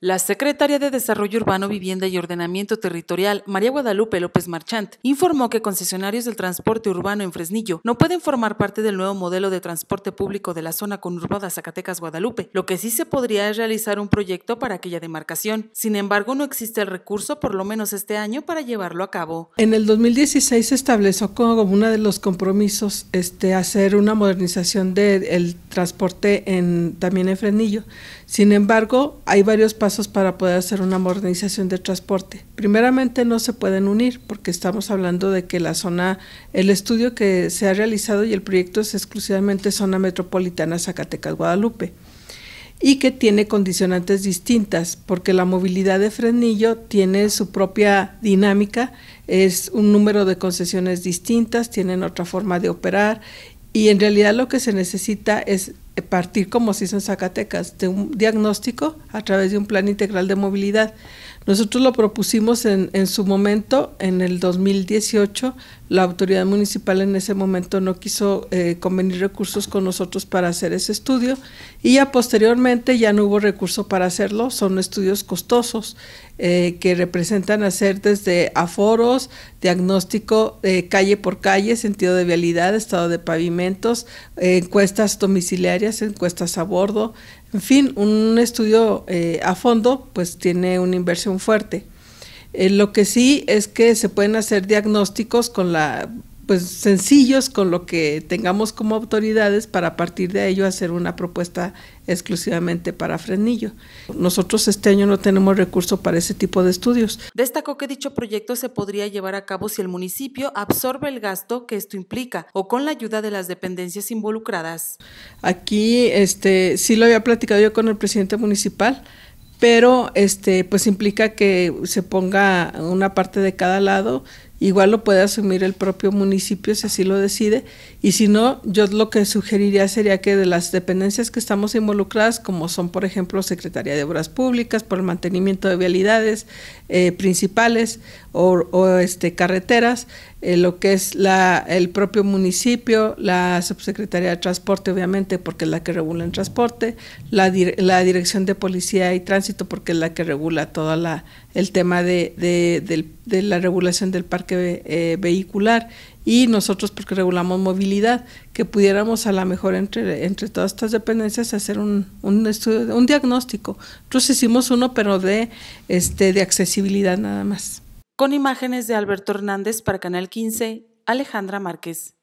La secretaria de Desarrollo Urbano, Vivienda y Ordenamiento Territorial, María Guadalupe López Marchant, informó que concesionarios del transporte urbano en Fresnillo no pueden formar parte del nuevo modelo de transporte público de la zona conurbada Zacatecas-Guadalupe. Lo que sí se podría es realizar un proyecto para aquella demarcación. Sin embargo, no existe el recurso, por lo menos este año, para llevarlo a cabo. En el 2016 se estableció como uno de los compromisos este, hacer una modernización del de transporte en, también en Frenillo. Sin embargo, hay varios pasos para poder hacer una modernización de transporte. Primeramente, no se pueden unir porque estamos hablando de que la zona, el estudio que se ha realizado y el proyecto es exclusivamente zona metropolitana Zacatecas-Guadalupe y que tiene condicionantes distintas, porque la movilidad de Fresnillo tiene su propia dinámica, es un número de concesiones distintas, tienen otra forma de operar y en realidad lo que se necesita es partir, como se hizo en Zacatecas, de un diagnóstico a través de un plan integral de movilidad. Nosotros lo propusimos en, su momento, en el 2018, la autoridad municipal en ese momento no quiso eh, convenir recursos con nosotros para hacer ese estudio y ya posteriormente ya no hubo recurso para hacerlo, son estudios costosos eh, que representan hacer desde aforos, diagnóstico eh, calle por calle, sentido de vialidad, estado de pavimentos, encuestas domiciliarias encuestas a bordo, en fin, un estudio eh, a fondo pues tiene una inversión fuerte. Eh, lo que sí es que se pueden hacer diagnósticos con la pues sencillos con lo que tengamos como autoridades para partir de ello hacer una propuesta exclusivamente para Fresnillo. Nosotros este año no tenemos recursos para ese tipo de estudios. Destacó que dicho proyecto se podría llevar a cabo si el municipio absorbe el gasto que esto implica o con la ayuda de las dependencias involucradas. Aquí este sí lo había platicado yo con el presidente municipal pero este pues implica que se ponga una parte de cada lado Igual lo puede asumir el propio municipio si así lo decide. Y si no, yo lo que sugeriría sería que de las dependencias que estamos involucradas, como son, por ejemplo, Secretaría de Obras Públicas, por el mantenimiento de vialidades eh, principales o, este, carreteras, eh, lo que es la, el propio municipio, la Subsecretaría de Transporte, obviamente, porque es la que regula el transporte, la, Dirección de Policía y Tránsito, porque es la que regula todo el tema de la regulación del parque que eh, vehicular y nosotros porque regulamos movilidad, que pudiéramos a lo mejor entre, entre todas estas dependencias hacer un, un, estudio, un diagnóstico. Entonces hicimos uno, pero de, este, de accesibilidad nada más. Con imágenes de Alberto Hernández para Canal 15, Alejandra Márquez.